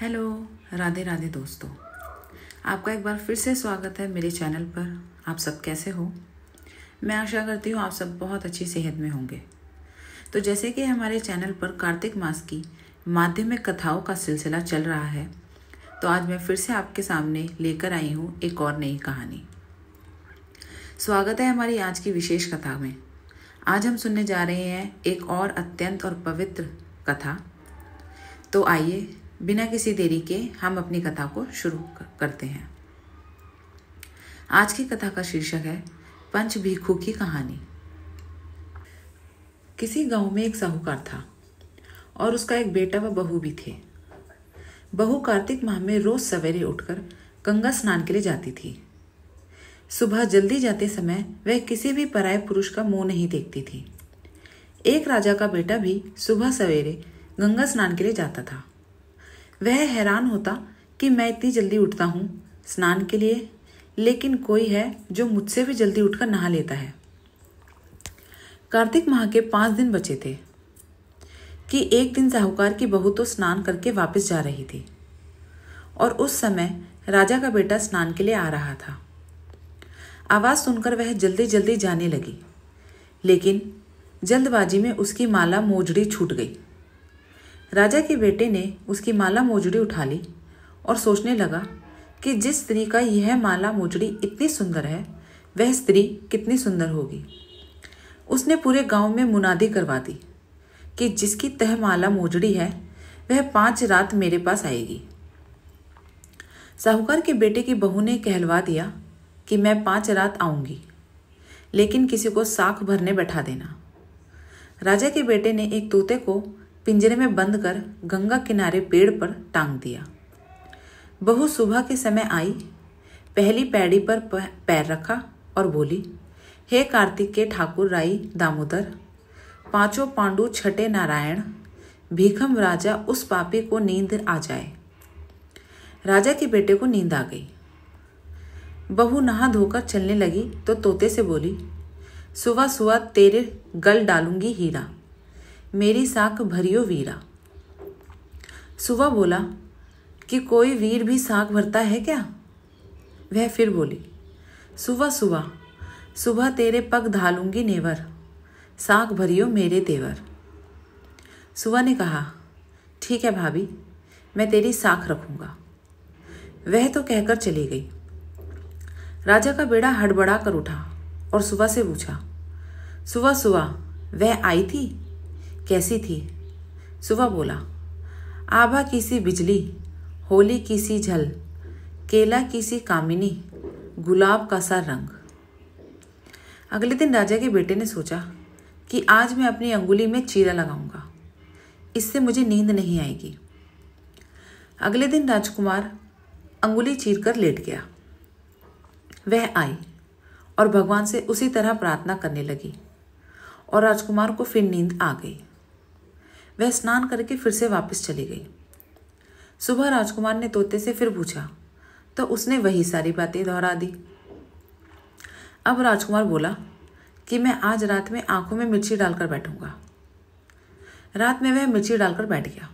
hello Radhe Radhe दोस्तों आपका एक बार फिर से स्वागत है मेरे चैनल पर आप सब कैसे हो मैं आशा करती हूँ आप सब बहुत अच्छी सेहत में होंगे तो जैसे कि हमारे चैनल पर कार्तिक मास की माध्यमिक कथाओं का सिलसिला चल रहा है तो आज मैं फिर से आपके सामने लेकर आई हूँ एक और नई कहानी स्वागत है हमारी आज की विशेष कथा में आज हम सुनने जा रहे हैं एक और अत्यंत और पवित्र कथा तो आइए बिना किसी देरी के हम अपनी कथा को शुरू करते हैं आज की कथा का शीर्षक है पंच भीखू की कहानी किसी गांव में एक साहूकार था और उसका एक बेटा व बहू भी थे बहू कार्तिक माह में रोज सवेरे उठकर गंगा स्नान के लिए जाती थी सुबह जल्दी जाते समय वह किसी भी पराय पुरुष का मुंह नहीं देखती थी एक राजा का बेटा भी सुबह सवेरे गंगा स्नान के लिए जाता था वह हैरान होता कि मैं इतनी जल्दी उठता हूँ स्नान के लिए लेकिन कोई है जो मुझसे भी जल्दी उठकर नहा लेता है कार्तिक माह के पाँच दिन बचे थे कि एक दिन साहूकार की बहू तो स्नान करके वापस जा रही थी और उस समय राजा का बेटा स्नान के लिए आ रहा था आवाज़ सुनकर वह जल्दी जल्दी जाने लगी लेकिन जल्दबाजी में उसकी माला मोजड़ी छूट गई राजा के बेटे ने उसकी माला मोजड़ी उठा ली और सोचने लगा कि जिस स्त्री का यह माला मोजड़ी इतनी सुंदर है वह स्त्री कितनी सुंदर होगी उसने पूरे गांव में मुनादी करवा दी कि जिसकी तह माला मोजड़ी है वह पांच रात मेरे पास आएगी साहूकार के बेटे की बहू ने कहलवा दिया कि मैं पांच रात आऊंगी लेकिन किसी को साख भरने बैठा देना राजा के बेटे ने एक तोते को पिंजरे में बंद कर गंगा किनारे पेड़ पर टांग दिया बहू सुबह के समय आई पहली पैड़ी पर पैर रखा और बोली हे कार्तिक के ठाकुर राई दामोदर पांचों पांडु छठे नारायण भीखम राजा उस पापी को नींद आ जाए राजा के बेटे को नींद आ गई बहू नहा धोकर चलने लगी तो तोते से बोली सुबह सुबह तेरे गल डालूंगी हीरा मेरी साख भरियो वीरा सुबह बोला कि कोई वीर भी साख भरता है क्या वह फिर बोली सुबह सुबह सुबह तेरे पग धालूंगी नेवर साख भरियो मेरे तेवर सुबह ने कहा ठीक है भाभी मैं तेरी साख रखूंगा वह तो कहकर चली गई राजा का बेड़ा हड़बड़ा कर उठा और सुबह से पूछा सुबह सुबह वह आई थी कैसी थी सुबह बोला आभा की सी बिजली होली की सी झल केला की सी कामिनी गुलाब का सा रंग अगले दिन राजा के बेटे ने सोचा कि आज मैं अपनी अंगुली में चीरा लगाऊंगा इससे मुझे नींद नहीं आएगी अगले दिन राजकुमार अंगुली चीर कर लेट गया वह आई और भगवान से उसी तरह प्रार्थना करने लगी और राजकुमार को फिर नींद आ गई वह स्नान करके फिर से वापस चली गई सुबह राजकुमार ने तोते से फिर पूछा तो उसने वही सारी बातें दोहरा दी अब राजकुमार बोला कि मैं आज रात में आंखों में मिर्ची डालकर बैठूंगा रात में वह मिर्ची डालकर बैठ गया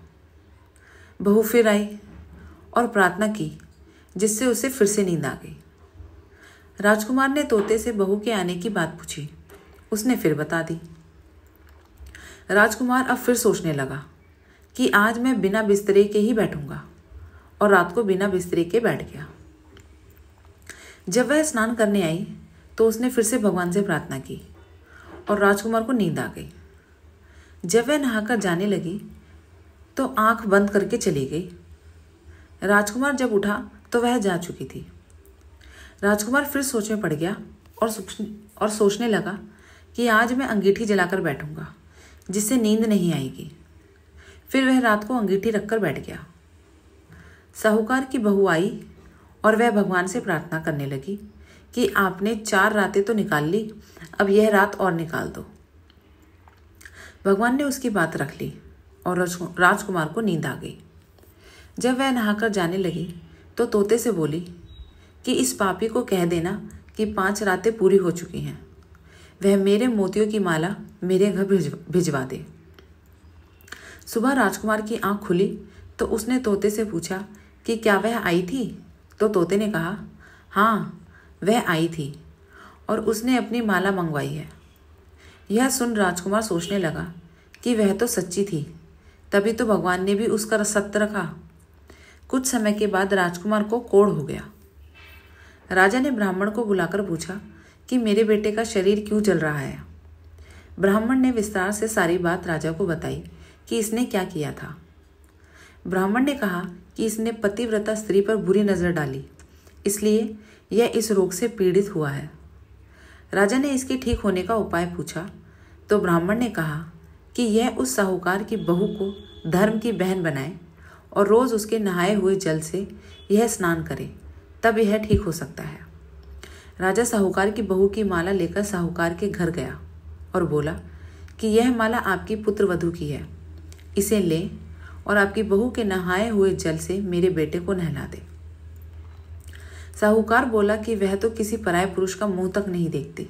बहू फिर आई और प्रार्थना की जिससे उसे फिर से नींद आ गई राजकुमार ने तोते से बहू के आने की बात पूछी उसने फिर बता दी राजकुमार अब फिर सोचने लगा कि आज मैं बिना बिस्तरे के ही बैठूंगा और रात को बिना बिस्तरे के बैठ गया जब वह स्नान करने आई तो उसने फिर से भगवान से प्रार्थना की और राजकुमार को नींद आ गई जब वह नहाकर जाने लगी तो आंख बंद करके चली गई राजकुमार जब उठा तो वह जा चुकी थी राजकुमार फिर सोच में पड़ गया और सोचने लगा कि आज मैं अंगीठी जलाकर बैठूंगा जिससे नींद नहीं आएगी फिर वह रात को अंगीठी रखकर बैठ गया साहूकार की बहू आई और वह भगवान से प्रार्थना करने लगी कि आपने चार रातें तो निकाल ली अब यह रात और निकाल दो भगवान ने उसकी बात रख ली और राजकुमार को नींद आ गई जब वह नहाकर जाने लगी तो तोते से बोली कि इस पापी को कह देना कि पांच रातें पूरी हो चुकी हैं वह मेरे मोतियों की माला मेरे घर भिजवा दे सुबह राजकुमार की आंख खुली तो उसने तोते से पूछा कि क्या वह आई थी तो तोते ने कहा हाँ वह आई थी और उसने अपनी माला मंगवाई है यह सुन राजकुमार सोचने लगा कि वह तो सच्ची थी तभी तो भगवान ने भी उसका सत्य रखा कुछ समय के बाद राजकुमार को कोड़ हो गया राजा ने ब्राह्मण को बुलाकर पूछा कि मेरे बेटे का शरीर क्यों जल रहा है ब्राह्मण ने विस्तार से सारी बात राजा को बताई कि इसने क्या किया था ब्राह्मण ने कहा कि इसने पतिव्रता स्त्री पर बुरी नज़र डाली इसलिए यह इस रोग से पीड़ित हुआ है राजा ने इसके ठीक होने का उपाय पूछा तो ब्राह्मण ने कहा कि यह उस साहूकार की बहू को धर्म की बहन बनाए और रोज़ उसके नहाए हुए जल से यह स्नान करे तब यह ठीक हो सकता है राजा साहूकार की बहू की माला लेकर साहूकार के घर गया और बोला कि यह माला आपकी पुत्र वधु की है इसे ले और आपकी बहू के नहाए हुए जल से मेरे बेटे को नहला दे साहूकार बोला कि वह तो किसी पराय पुरुष का मुंह तक नहीं देखती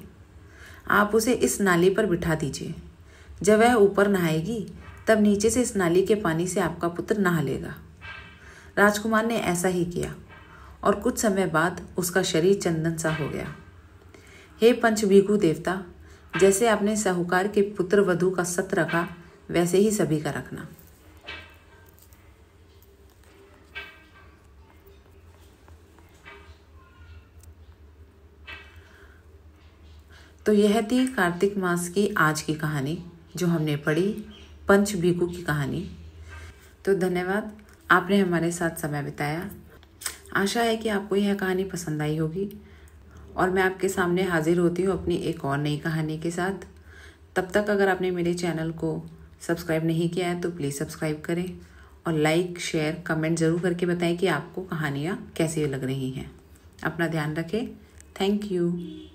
आप उसे इस नाली पर बिठा दीजिए जब वह ऊपर नहाएगी तब नीचे से इस नाली के पानी से आपका पुत्र नहा लेगा राजकुमार ने ऐसा ही किया और कुछ समय बाद उसका शरीर चंदन सा हो गया हे पंचभीगु देवता जैसे आपने साहूकार के पुत्र वधु का सत रखा वैसे ही सभी का रखना तो यह थी कार्तिक मास की आज की कहानी जो हमने पढ़ी पंच भीगू की कहानी तो धन्यवाद आपने हमारे साथ समय बिताया आशा है कि आपको यह कहानी पसंद आई होगी और मैं आपके सामने हाजिर होती हूँ अपनी एक और नई कहानी के साथ तब तक अगर आपने मेरे चैनल को सब्सक्राइब नहीं किया है तो प्लीज़ सब्सक्राइब करें और लाइक शेयर कमेंट ज़रूर करके बताएं कि आपको कहानियाँ कैसी लग रही हैं अपना ध्यान रखें थैंक यू